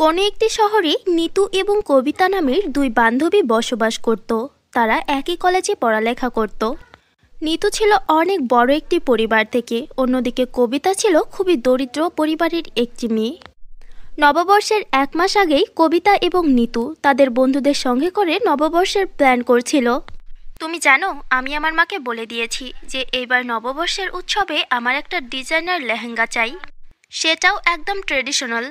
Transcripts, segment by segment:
কোনো একটি শহরে নিতু এবং কবিতা নামের দুই বান্ধবী বসবাস করত তারা একই কলেজে পড়ালেখা করত নিতু ছিল অনেক বড় একটি পরিবার থেকে অন্যদিকে কবিতা ছিল খুবই দরিদ্র পরিবারের একটি মেয়ে নববর্ষের এক মাস আগেই কবিতা এবং নিতু তাদের বন্ধুদের সঙ্গে করে নববর্ষের প্ল্যান করছিল তুমি জানো আমি আমার মাকে বলে দিয়েছি যে এইবার নববর্ষের উৎসবে আমার একটা ডিজাইনার লেহেঙ্গা চাই সেটাও একদম ট্রেডিশনাল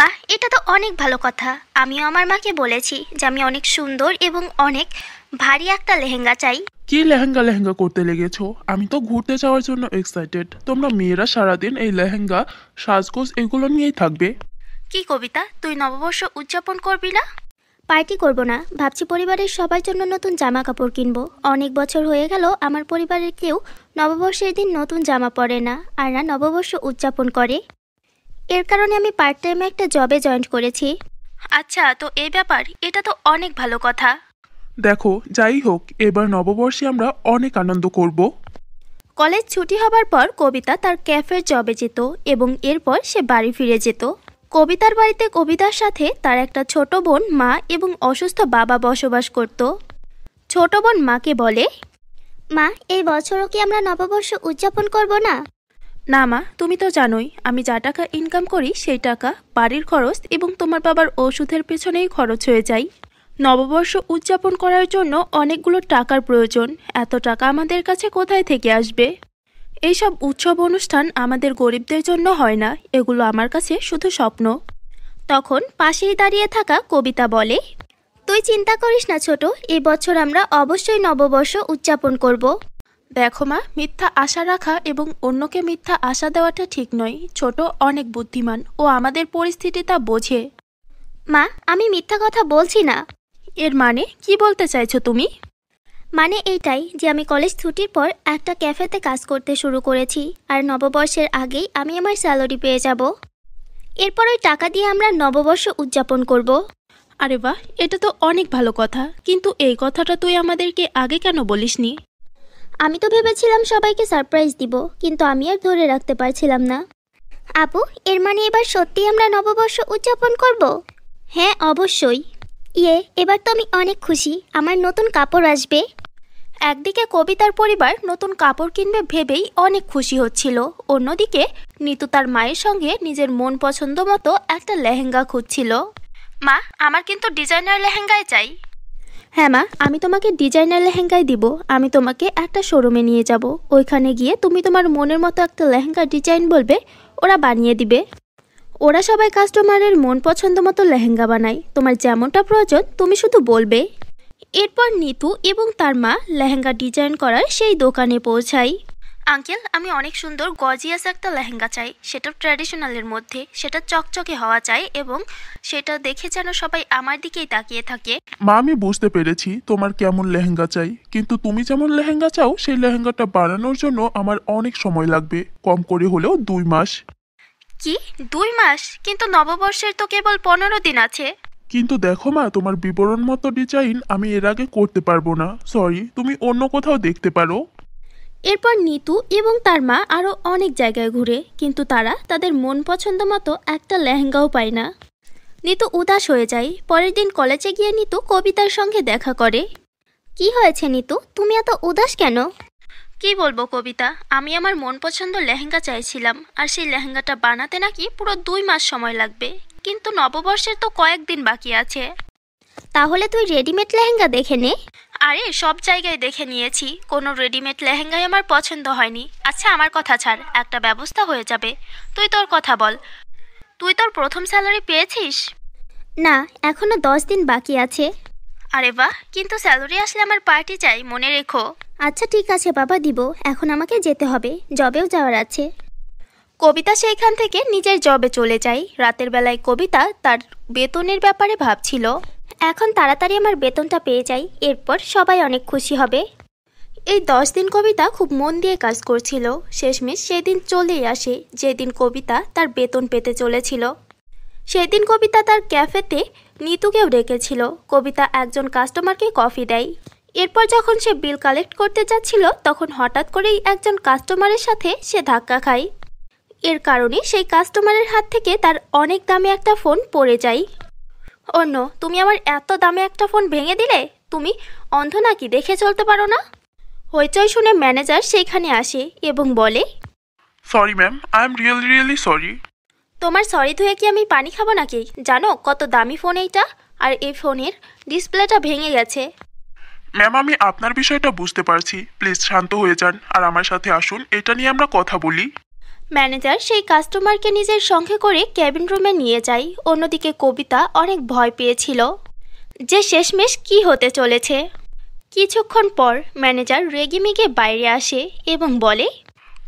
বাহ এটা তো অনেক ভালো কথা আমিও আমার মাকে বলেছি যে আমি অনেক সুন্দর এবং অনেক ভারী একটা লেহেঙ্গা চাই কি লেহেঙ্গা লেহেঙ্গা করতে লেগেছো আমি তো ঘুরতে যাওয়ার জন্য এক্সাইটেড তোমরা মেয়েরা সারাদিন এই লেহেঙ্গা সাজগোজ এগুলো নিয়েই থাকবে কি কবিতা তুই নববর্ষ উদযাপন করবি না পার্টি করব না ভাবছি পরিবারের সবার জন্য নতুন জামা কাপড় কিনবো অনেক বছর হয়ে গেল আমার পরিবারের কেউ নববর্ষের দিন নতুন জামা পরে না আর না নববর্ষ উদযাপন করে এর কারণে আমি পার্ট টাইমে একটা জবে জয়েন করেছি আচ্ছা তো এই ব্যাপার এটা তো অনেক ভালো কথা দেখো যাই হোক এবার নববর্ষে আমরা অনেক আনন্দ করব কলেজ ছুটি হবার পর কবিতা তার ক্যাফের জবে যেত এবং এরপর সে বাড়ি ফিরে যেত কবিতার বাড়িতে কবিতার সাথে তার একটা ছোট বোন মা এবং অসুস্থ বাবা বসবাস করত ছোট বোন মাকে বলে মা এই বছরও কি আমরা নববর্ষ উদযাপন করব না না মা তুমি তো জানোই আমি যা টাকা ইনকাম করি সেই টাকা বাড়ির খরচ এবং তোমার বাবার ওষুধের পেছনেই খরচ হয়ে যায় নববর্ষ উদযাপন করার জন্য অনেকগুলো টাকার প্রয়োজন এত টাকা আমাদের কাছে কোথায় থেকে আসবে এইসব উৎসব অনুষ্ঠান আমাদের গরিবদের জন্য হয় না এগুলো আমার কাছে শুধু স্বপ্ন তখন পাশেই দাঁড়িয়ে থাকা কবিতা বলে তুই চিন্তা করিস না ছোট এবছর আমরা অবশ্যই নববর্ষ উদযাপন করব দেখো মা মিথ্যা আশা রাখা এবং অন্যকে মিথ্যা আশা দেওয়াটা ঠিক নয় ছোট অনেক বুদ্ধিমান ও আমাদের পরিস্থিতি তা বোঝে মা আমি মিথ্যা কথা বলছি না এর মানে কি বলতে চাইছো তুমি মানে এইটাই যে আমি কলেজ ছুটির পর একটা ক্যাফেতে কাজ করতে শুরু করেছি আর নববর্ষের আগেই আমি আমার স্যালারি পেয়ে যাব এরপর ওই টাকা দিয়ে আমরা নববর্ষ উদযাপন করব আরে বাহ এটা তো অনেক ভালো কথা কিন্তু এই কথাটা তুই আমাদেরকে আগে কেন বলিসনি আমি তো ভেবেছিলাম সবাইকে সারপ্রাইজ দিব কিন্তু আমি আর ধরে রাখতে পারছিলাম না আপু এর মানে এবার সত্যি আমরা নববর্ষ উদযাপন করব হ্যাঁ অবশ্যই ইয়ে এবার তো আমি অনেক খুশি আমার নতুন কাপড় আসবে একদিকে কবিতার পরিবার নতুন কাপড় কিনবে ভেবেই অনেক খুশি হচ্ছিল অন্যদিকে নিতু তার মায়ের সঙ্গে নিজের মন পছন্দ মতো একটা লেহেঙ্গা খুঁজছিল মা আমার কিন্তু ডিজাইনার লেহেঙ্গায় চাই হ্যাঁ মা আমি তোমাকে ডিজাইনার লেহেঙ্গাই দিব আমি তোমাকে একটা শোরুমে নিয়ে যাব ওইখানে গিয়ে তুমি তোমার মনের মতো একটা লেহেঙ্গা ডিজাইন বলবে ওরা বানিয়ে দিবে ওরা সবাই কাস্টমারের মন পছন্দ মতো লেহেঙ্গা বানায় তোমার যেমনটা প্রয়োজন তুমি শুধু বলবে এরপর নিতু এবং তার মা লেহেঙ্গা ডিজাইন করার সেই দোকানে পৌঁছায় আঙ্কেল আমি অনেক সুন্দর গজিয়াস একটা লেহেঙ্গা চাই সেটা ট্র্যাডিশনালের মধ্যে সেটা চকচকে হওয়া চাই এবং সেটা দেখে যেন সবাই আমার দিকেই তাকিয়ে থাকে মা আমি বুঝতে পেরেছি তোমার কেমন লেহেঙ্গা চাই কিন্তু তুমি যেমন লেহেঙ্গা চাও সেই লেহেঙ্গাটা বানানোর জন্য আমার অনেক সময় লাগবে কম করে হলেও দুই মাস কি দুই মাস কিন্তু নববর্ষের তো কেবল পনেরো দিন আছে কিন্তু দেখো মা তোমার বিবরণ মতো ডিজাইন আমি এর আগে করতে পারবো না সরি তুমি অন্য কোথাও দেখতে পারো এরপর নিতু এবং তার মা আরও অনেক জায়গায় ঘুরে কিন্তু তারা তাদের মন পছন্দ মতো একটা লেহেঙ্গাও পায় না নিতু উদাস হয়ে যায় পরের দিন কলেজে গিয়ে নিতু কবিতার সঙ্গে দেখা করে কি হয়েছে নিতু তুমি এত উদাস কেন কি বলবো কবিতা আমি আমার মন পছন্দ লেহেঙ্গা চাইছিলাম আর সেই লেহেঙ্গাটা বানাতে নাকি পুরো দুই মাস সময় লাগবে কিন্তু নববর্ষের তো কয়েকদিন বাকি আছে তাহলে তুই রেডিমেড লেহেঙ্গা দেখে নে আরে সব জায়গায় দেখে নিয়েছি কোনো রেডিমেড লেহেঙ্গাই আমার পছন্দ হয়নি আচ্ছা আমার কথা ছাড় একটা ব্যবস্থা হয়ে যাবে তুই তোর কথা বল তুই তোর প্রথম স্যালারি পেয়েছিস না এখনো দশ দিন বাকি আছে আরে বাহ কিন্তু স্যালারি আসলে আমার পার্টি চাই মনে রেখো আচ্ছা ঠিক আছে বাবা দিব এখন আমাকে যেতে হবে জবেও যাওয়ার আছে কবিতা সেইখান থেকে নিজের জবে চলে যায় রাতের বেলায় কবিতা তার বেতনের ব্যাপারে ভাবছিল এখন তাড়াতাড়ি আমার বেতনটা পেয়ে যাই এরপর সবাই অনেক খুশি হবে এই দশ দিন কবিতা খুব মন দিয়ে কাজ করছিল শেষমেশ সেদিন চলেই আসে যেদিন কবিতা তার বেতন পেতে চলেছিল সেদিন কবিতা তার ক্যাফেতে নিতুকেও ডেকেছিল কবিতা একজন কাস্টমারকে কফি দেয় এরপর যখন সে বিল কালেক্ট করতে যাচ্ছিল তখন হঠাৎ করেই একজন কাস্টমারের সাথে সে ধাক্কা খায় এর কারণে সেই কাস্টমারের হাত থেকে তার অনেক দামে একটা ফোন পড়ে যায় অন্য তুমি আমার এত দামে একটা ফোন ভেঙে দিলে তুমি অন্ধ নাকি দেখে চলতে পারো না হইচই শুনে ম্যানেজার সেইখানে আসে এবং বলে sorry ma'am I am really really sorry তোমার সরি ধুয়ে কি আমি পানি খাবো নাকি জানো কত দামি ফোন এইটা আর এই ফোনের ডিসপ্লেটা ভেঙে গেছে ম্যাম আমি আপনার বিষয়টা বুঝতে পারছি প্লিজ শান্ত হয়ে যান আর আমার সাথে আসুন এটা নিয়ে আমরা কথা বলি ম্যানেজার সেই কাস্টমারকে নিজের সঙ্গে করে ক্যাবিন রুমে নিয়ে যায় অন্যদিকে কবিতা অনেক ভয় পেয়েছিল যে শেষমেশ কি হতে চলেছে কিছুক্ষণ পর ম্যানেজার রেগিমিগে বাইরে আসে এবং বলে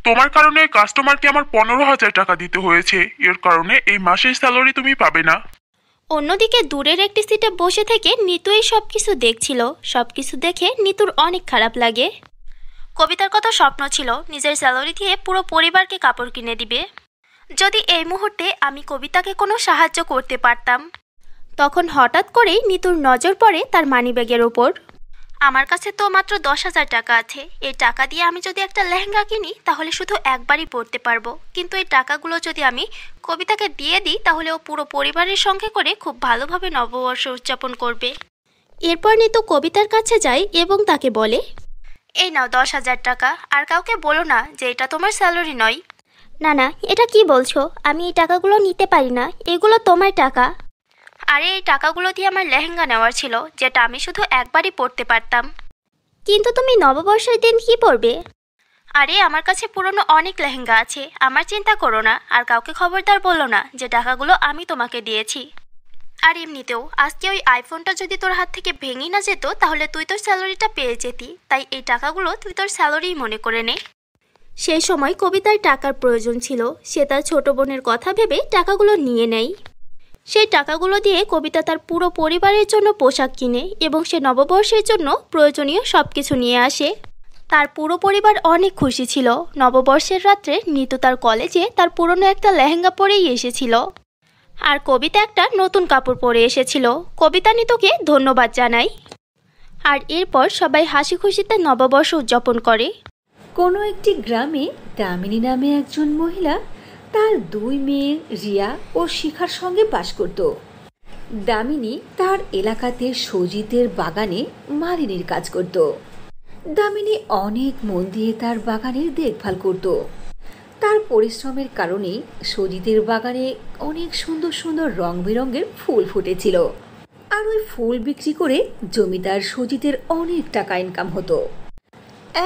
তোমার কারণে কাস্টমারকে আমার পনেরো হাজার টাকা দিতে হয়েছে এর কারণে এই মাসের স্যালারি তুমি পাবে না অন্যদিকে দূরের একটি সিটে বসে থেকে নিতুই সব কিছু দেখছিল সব কিছু দেখে নিতুর অনেক খারাপ লাগে কবিতার কত স্বপ্ন ছিল নিজের স্যালারি দিয়ে পুরো পরিবারকে কাপড় কিনে দিবে যদি এই মুহূর্তে আমি কবিতাকে কোনো সাহায্য করতে পারতাম তখন হঠাৎ করেই নিতুর নজর পড়ে তার মানিব্যাগের ওপর আমার কাছে তো মাত্র দশ হাজার টাকা আছে এই টাকা দিয়ে আমি যদি একটা লেহেঙ্গা কিনি তাহলে শুধু একবারই পরতে পারবো কিন্তু এই টাকাগুলো যদি আমি কবিতাকে দিয়ে দিই তাহলে ও পুরো পরিবারের সঙ্গে করে খুব ভালোভাবে নববর্ষ উদযাপন করবে এরপর নিতু কবিতার কাছে যায় এবং তাকে বলে এই নাও দশ হাজার টাকা আর কাউকে বলো না যে এটা তোমার স্যালারি নয় না না এটা কি বলছো আমি এই টাকাগুলো নিতে পারি না এগুলো তোমার টাকা আরে এই টাকাগুলো দিয়ে আমার লেহেঙ্গা নেওয়ার ছিল যেটা আমি শুধু একবারই পরতে পারতাম কিন্তু তুমি নববর্ষের দিন কি পরবে আরে আমার কাছে পুরনো অনেক লেহেঙ্গা আছে আমার চিন্তা করো না আর কাউকে খবরদার বলো না যে টাকাগুলো আমি তোমাকে দিয়েছি আর এমনিতেও আজকে ওই আইফোনটা যদি তোর হাত থেকে ভেঙে না যেত তাহলে তুই তোর স্যালারিটা পেয়ে যেতি তাই এই টাকাগুলো তুই তোর স্যালারি মনে করে নে সেই সময় কবিতার টাকার প্রয়োজন ছিল সে তার ছোট বোনের কথা ভেবে টাকাগুলো নিয়ে নেয় সেই টাকাগুলো দিয়ে কবিতা তার পুরো পরিবারের জন্য পোশাক কিনে এবং সে নববর্ষের জন্য প্রয়োজনীয় সব কিছু নিয়ে আসে তার পুরো পরিবার অনেক খুশি ছিল নববর্ষের রাত্রে নিতু তার কলেজে তার পুরনো একটা লেহেঙ্গা পরেই এসেছিল আর কবিতা একটা নতুন কাপড় পরে এসেছিল কবিতা নিতকে ধন্যবাদ জানাই আর এরপর সবাই হাসি খুশিতে নববর্ষ উদযাপন করে কোনো একটি গ্রামে দামিনী নামে একজন মহিলা তার দুই মেয়ে রিয়া ও শিখার সঙ্গে বাস করত দামিনী তার এলাকাতে সজিতের বাগানে মালিনীর কাজ করত দামিনী অনেক মন দিয়ে তার বাগানের দেখভাল করতো তার পরিশ্রমের কারণে সজিতের বাগানে অনেক সুন্দর সুন্দর রং বেরঙের ফুল ফুটেছিল আর ওই ফুল বিক্রি করে জমিদার সুজিতের অনেক টাকা ইনকাম হতো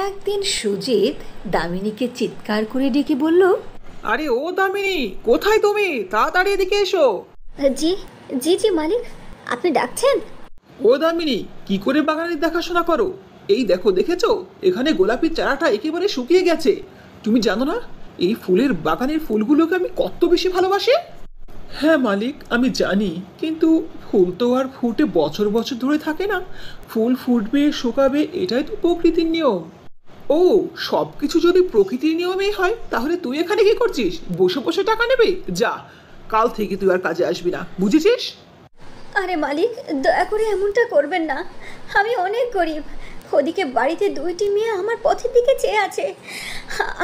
একদিন সুজিত দামিনীকে চিৎকার করে ডেকে বলল আরে ও দামিনী কোথায় তুমি তাড়াতাড়ি এদিকে এসো জি জি জি মালিক আপনি ডাকছেন ও দামিনী কি করে বাগানের দেখাশোনা করো এই দেখো দেখেছো এখানে গোলাপির চারাটা একেবারে শুকিয়ে গেছে তুমি জানো না এই ফুলের বাগানের ফুলগুলোকে আমি কত বেশি ভালোবাসি হ্যাঁ মালিক আমি জানি কিন্তু ফুল তো আর ফুটে বছর বছর ধরে থাকে না ফুল ফুটবে শোকাবে এটাই তো প্রকৃতির নিয়ম ও সব কিছু যদি প্রকৃতির নিয়মেই হয় তাহলে তুই এখানে কি করছিস বসে বসে টাকা নেবে যা কাল থেকে তুই আর কাজে আসবি না বুঝেছিস আরে মালিক দয়া করে এমনটা করবেন না আমি অনেক গরিব ওদিকে বাড়িতে দুইটি মেয়ে আমার পথের দিকে চেয়ে আছে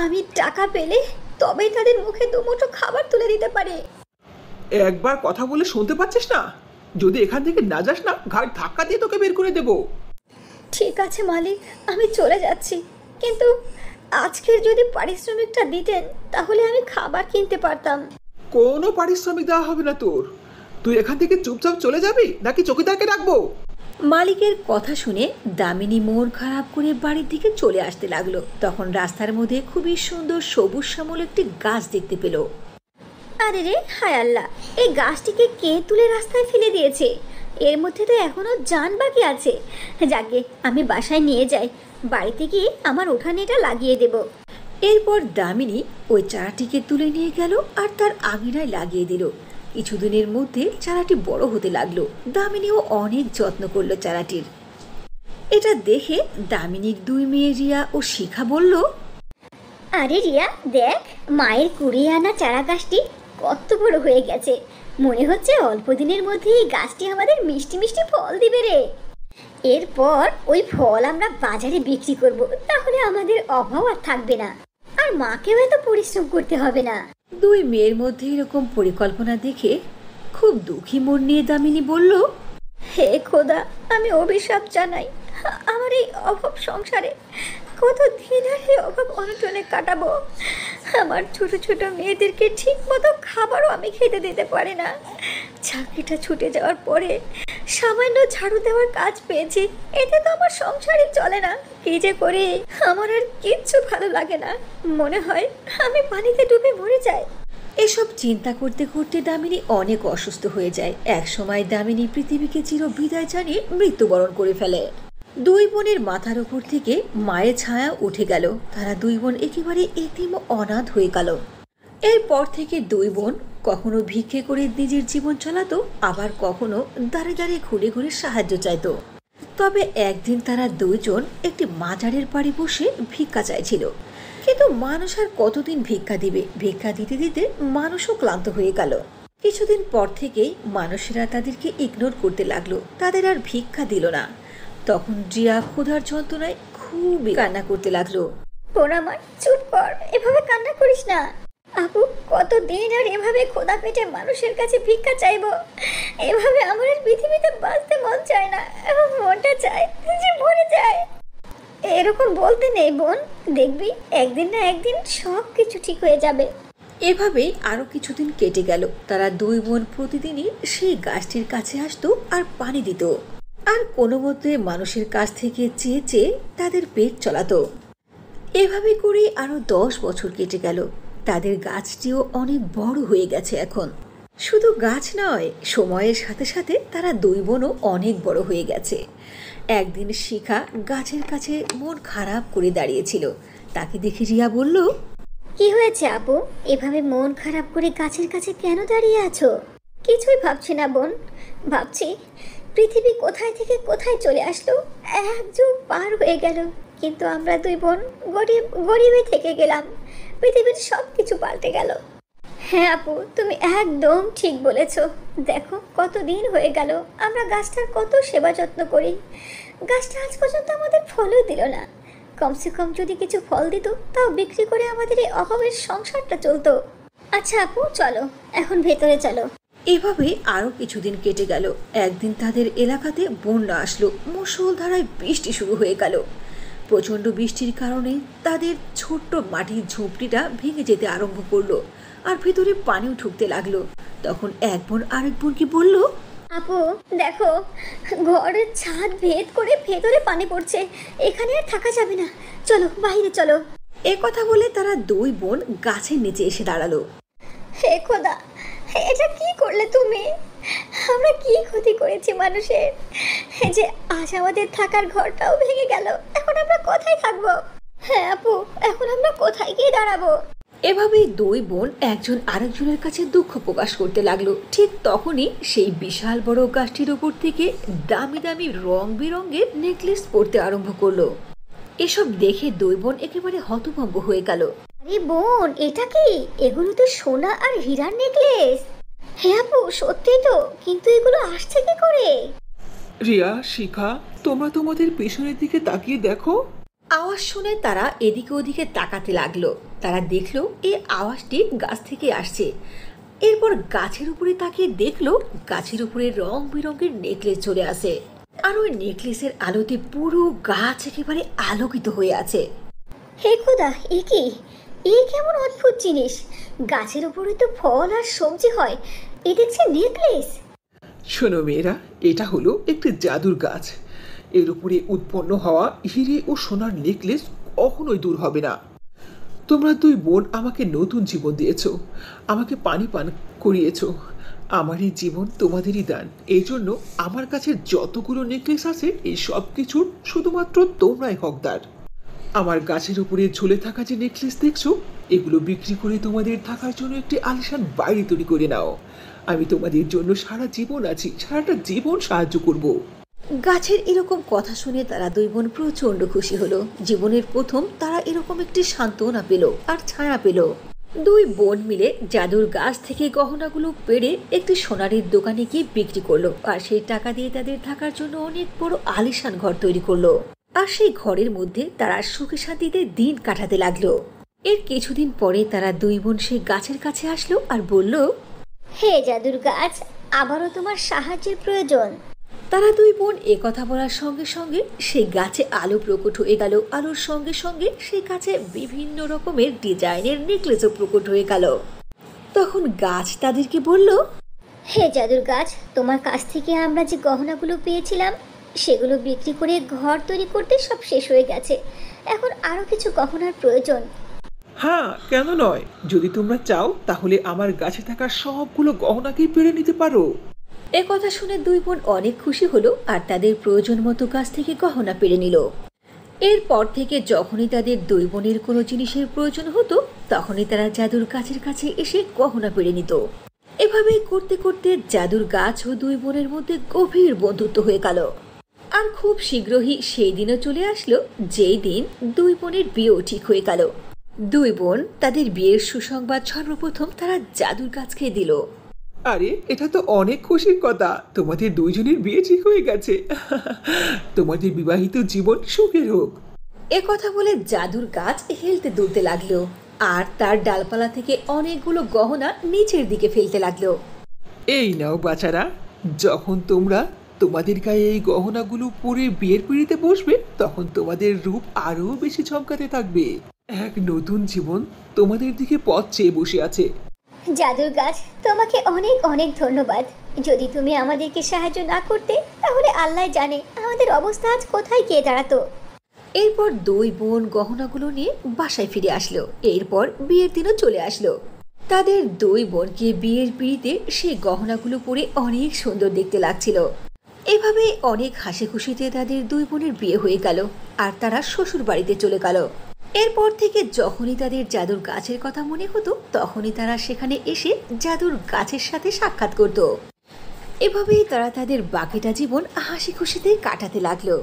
আমি টাকা পেলে তবেই তাদের মুখে দুমুঠো খাবার তুলে দিতে পারে একবার কথা বলে শুনতে পাচ্ছিস না যদি এখান থেকে না যাস না ঘাট ধাক্কা দিয়ে তোকে বের করে দেব ঠিক আছে মালিক আমি চলে যাচ্ছি কিন্তু আজকের যদি পারিশ্রমিকটা দিতেন তাহলে আমি খাবার কিনতে পারতাম কোনো পারিশ্রমিক দেওয়া হবে না তোর তুই এখান থেকে চুপচাপ চলে যাবি নাকি চকিদারকে ডাকবো মালিকের কথা শুনে দামিনী মোর খারাপ করে বাড়ির দিকে চলে আসতে লাগলো তখন রাস্তার মধ্যে খুবই সুন্দর সবুজ শ্যামল একটি গাছ দেখতে পেল আরে রে হায় আল্লাহ এই গাছটিকে কে তুলে রাস্তায় ফেলে দিয়েছে এর মধ্যে তো এখনও যান বাকি আছে যাকে আমি বাসায় নিয়ে যাই বাড়িতে গিয়ে আমার উঠানে এটা লাগিয়ে দেব এরপর দামিনী ওই চারাটিকে তুলে নিয়ে গেল আর তার আঙিনায় লাগিয়ে দিল কিছুদিনের মধ্যে চারাটি বড় হতে লাগলো দামিনীও অনেক যত্ন করলো চারাটির এটা দেখে দামিনীর দুই মেয়ে রিয়া ও শিখা বলল আরে রিয়া দেখ মায়ের কুড়িয়ে আনা চারা গাছটি কত বড় হয়ে গেছে মনে হচ্ছে অল্প দিনের মধ্যে এই গাছটি আমাদের মিষ্টি মিষ্টি ফল দিবে রে এরপর ওই ফল আমরা বাজারে বিক্রি করব তাহলে আমাদের অভাব আর থাকবে না আর মাকেও এত পরিশ্রম করতে হবে না দুই মেয়ের মধ্যে এরকম পরিকল্পনা দেখে খুব দুঃখী মন নিয়ে দামিনী বলল হে খোদা আমি অভিশাপ জানাই আমার এই অভাব সংসারে কত দিন আর এই অভাব অনটনে কাটাবো আমার ছোট ছোট মেয়েদেরকে ঠিক মতো খাবারও আমি খেতে দিতে পারি না চাকরিটা ছুটে যাওয়ার পরে সামান্য ঝাড়ু দেওয়ার কাজ পেয়েছি এতে তো আমার সংসারই চলে না কি যে করি আমার আর কিচ্ছু ভালো লাগে না মনে হয় আমি পানিতে ডুবে মরে যাই এসব চিন্তা করতে করতে দামিনী অনেক অসুস্থ হয়ে যায় একসময় দামিনী পৃথিবীকে চির বিদায় জানিয়ে মৃত্যুবরণ করে ফেলে দুই বোনের মাথার উপর থেকে মায়ের ছায়া উঠে গেল তারা দুই বোন একেবারে একটিম অনাথ হয়ে গেল এরপর থেকে দুই বোন কখনো ভিক্ষে করে নিজের জীবন চলাতো আবার কখনো দাঁড়ে দাঁড়িয়ে ঘুরে ঘুরে সাহায্য চাইতো তবে একদিন তারা দুইজন একটি মাজারের পাড়ে বসে ভিক্ষা চাইছিল কিন্তু মানুষ আর কতদিন ভিক্ষা দিবে ভিক্ষা দিতে দিতে মানুষও ক্লান্ত হয়ে গেল কিছুদিন পর থেকেই মানুষেরা তাদেরকে ইগনোর করতে লাগলো তাদের আর ভিক্ষা দিল না তখন জিয়া ক্ষুধার যন্ত্রণায় খুবই কান্না করতে লাগলো ওরা আমার চুপ কর এভাবে কান্না করিস না আপু কত দিন আর এভাবে খোদা পেটে মানুষের কাছে ভিক্ষা চাইব এভাবে আমার আর পৃথিবীতে বাঁচতে মন চায় না এবং মনটা চায় যে মরে যায় এরকম বলতে নেই বোন দেখবি একদিন না একদিন সব কিছু ঠিক হয়ে যাবে এভাবেই আরও কিছুদিন কেটে গেল তারা দুই বোন প্রতিদিনই সেই গাছটির কাছে আসতো আর পানি দিত আর কোনো মতে মানুষের কাছ থেকে চেয়ে চেয়ে তাদের পেট চলাতো এভাবে করে আরও দশ বছর কেটে গেল তাদের গাছটিও অনেক বড় হয়ে গেছে এখন শুধু গাছ নয় সময়ের সাথে সাথে তারা দুই বোনও অনেক বড় হয়ে গেছে একদিন শিখা গাছের কাছে মন খারাপ করে দাঁড়িয়েছিল তাকে দেখে রিয়া বলল কি হয়েছে আপু এভাবে মন খারাপ করে গাছের কাছে কেন দাঁড়িয়ে আছো কিছুই ভাবছি না বোন ভাবছি পৃথিবী কোথায় থেকে কোথায় চলে আসলো একজন পার হয়ে গেল কিন্তু আমরা দুই বোন গরিব গরিবে থেকে গেলাম পৃথিবীর সব কিছু পাল্টে গেল হ্যাঁ আপু তুমি একদম ঠিক বলেছ দেখো কত দিন হয়ে গেল আমরা গাছটার কত সেবা যত্ন করি গাছটা আজ পর্যন্ত আমাদের ফলও দিল না কমসে কম যদি কিছু ফল দিত তাও বিক্রি করে আমাদের এই অভাবের সংসারটা চলতো আচ্ছা আপু চলো এখন ভেতরে চলো এভাবে আরও কিছুদিন কেটে গেল একদিন তাদের এলাকাতে বন্যা আসলো ধারায় বৃষ্টি শুরু হয়ে গেল প্রচণ্ড বৃষ্টির কারণে তাদের ছোট্ট মাটির ঝুপড়িটা ভেঙে যেতে আরম্ভ করলো আর ভেতরে পানিও ঠুকতে লাগলো তখন এক বোন আরেক বোন কি বললো আপু দেখো ঘরের ছাদ ভেদ করে ভেতরে পানি পড়ছে এখানে আর থাকা যাবে না চলো বাইরে চলো এ কথা বলে তারা দুই বোন গাছের নিচে এসে দাঁড়ালো হে খোদা এটা কি করলে তুমি আমরা কি ক্ষতি করেছি মানুষের যে আশাবাদের থাকার ঘরটাও ভেঙে গেল এখন আমরা কোথায় থাকবো হ্যাঁ আপু এখন আমরা কোথায় গিয়ে দাঁড়াবো এভাবেই দুই বোন একজন আরেকজনের কাছে দুঃখ প্রকাশ করতে লাগলো ঠিক তখনই সেই বিশাল বড় গাছটির ওপর থেকে দামি দামি রং বেরঙের নেকলেস পরতে আরম্ভ করলো এসব দেখে দুই বোন একেবারে হতভম্ব হয়ে গেল বোন এটা কি এগুলো তো সোনা আর হীরার নেকলেস হ্যাঁ আপু সত্যি তো কিন্তু এগুলো আসছে কি করে রিয়া শিখা তোমরা তোমাদের পেছনের দিকে তাকিয়ে দেখো আওয়াজ শুনে তারা এদিকে ওদিকে তাকাতে লাগলো তারা দেখলো এই আওয়াজটি গাছ থেকে আসছে এরপর গাছের উপরে তাকিয়ে দেখলো গাছের উপরে রং বেরঙের নেকলেস চলে আসে আর ওই নেকলেসের আলোতে পুরো গাছ একেবারে আলোকিত হয়ে আছে হে খোদা এ কি এ কেমন অদ্ভুত জিনিস গাছের উপরে তো ফল আর সবজি হয় এ দেখছি নেকলেস শোনো মেয়েরা এটা হলো একটি জাদুর গাছ এর উপরে উৎপন্ন হওয়া হিরে ও সোনার নেকলেস কখনোই দূর হবে না তোমরা দুই বোন আমাকে নতুন জীবন দিয়েছ আমাকে পানি পান করিয়েছ আমার এই জীবন তোমাদেরই দান এই জন্য আমার কাছে যতগুলো নেকলেস আছে এই সব কিছুর শুধুমাত্র তোমরাই হকদার আমার গাছের উপরে ঝুলে থাকা যে নেকলেস দেখছো এগুলো বিক্রি করে তোমাদের থাকার জন্য একটি আলিশান বাড়ি তৈরি করে নাও আমি তোমাদের জন্য সারা জীবন আছি সারাটা জীবন সাহায্য করব গাছের এরকম কথা শুনে তারা দুই বোন প্রচন্ড খুশি হলো জীবনের প্রথম তারা এরকম একটি সান্ত্বনা পেল আর ছায়া পেল দুই বোন মিলে জাদুর গাছ থেকে গহনাগুলো পেরে একটি সোনারের দোকানে গিয়ে বিক্রি করলো আর সেই টাকা দিয়ে তাদের থাকার জন্য অনেক বড় আলিশান ঘর তৈরি করলো আর সেই ঘরের মধ্যে তারা সুখে শান্তিতে দিন কাটাতে লাগলো এর কিছুদিন পরে তারা দুই বোন সেই গাছের কাছে আসলো আর বলল হে জাদুর গাছ আবারও তোমার সাহায্যের প্রয়োজন তারা দুই বোন এ কথা বলার সঙ্গে সঙ্গে সেই গাছে আলো প্রকট হয়ে গেল আলোর সঙ্গে সঙ্গে সেই গাছে বিভিন্ন রকমের ডিজাইনের নেকলেসও প্রকট হয়ে গেল তখন গাছ তাদেরকে বলল হে জাদুর গাছ তোমার কাছ থেকে আমরা যে গহনাগুলো পেয়েছিলাম সেগুলো বিক্রি করে ঘর তৈরি করতে সব শেষ হয়ে গেছে এখন আরো কিছু গহনার প্রয়োজন হ্যাঁ কেন নয় যদি তোমরা চাও তাহলে আমার গাছে থাকা সবগুলো গহনাকেই পেরে নিতে পারো এ কথা শুনে দুই বোন অনেক খুশি হলো আর তাদের প্রয়োজন মতো গাছ থেকে গহনা পেরে নিল এরপর থেকে যখনই তাদের দুই বোনের কোনো জিনিসের প্রয়োজন হতো তখনই তারা জাদুর গাছের কাছে এসে গহনা পেরে নিত এভাবেই করতে করতে জাদুর গাছ ও দুই বোনের মধ্যে গভীর বন্ধুত্ব হয়ে গেল আর খুব শীঘ্রই সেই দিনও চলে আসলো যেই দিন দুই বোনের বিয়েও ঠিক হয়ে গেল দুই বোন তাদের বিয়ের সুসংবাদ সর্বপ্রথম তারা জাদুর খেয়ে দিল আরে এটা তো অনেক খুশির কথা তোমাদের দুইজনের বিয়ে ঠিক হয়ে গেছে তোমাদের বিবাহিত জীবন সুখের হোক এ কথা বলে জাদুর গাছ হেলতে দুলতে লাগলো আর তার ডালপালা থেকে অনেকগুলো গহনা নিচের দিকে ফেলতে লাগলো এই নাও বাচ্চারা যখন তোমরা তোমাদের গায়ে এই গহনাগুলো পরে বিয়ের পিড়িতে বসবে তখন তোমাদের রূপ আরও বেশি চমকাতে থাকবে এক নতুন জীবন তোমাদের দিকে পথ চেয়ে বসে আছে জাদুর গাছ তোমাকে অনেক অনেক ধন্যবাদ যদি তুমি আমাদেরকে সাহায্য না করতে তাহলে আল্লাহ জানে আমাদের অবস্থা আজ কোথায় গিয়ে দাঁড়াতো এরপর দুই বোন গহনাগুলো নিয়ে বাসায় ফিরে আসলো এরপর বিয়ের দিনও চলে আসলো তাদের দুই বোনকে বিয়ের পিঁড়িতে সেই গহনাগুলো পরে অনেক সুন্দর দেখতে লাগছিল এভাবেই অনেক হাসি খুশিতে তাদের দুই বোনের বিয়ে হয়ে গেল আর তারা শ্বশুর বাড়িতে চলে গেল এরপর থেকে যখনই তাদের জাদুর গাছের কথা মনে হতো তখনই তারা সেখানে এসে জাদুর গাছের সাথে সাক্ষাৎ করত এভাবেই তারা তাদের বাকিটা জীবন হাসি খুশিতে কাটাতে লাগলো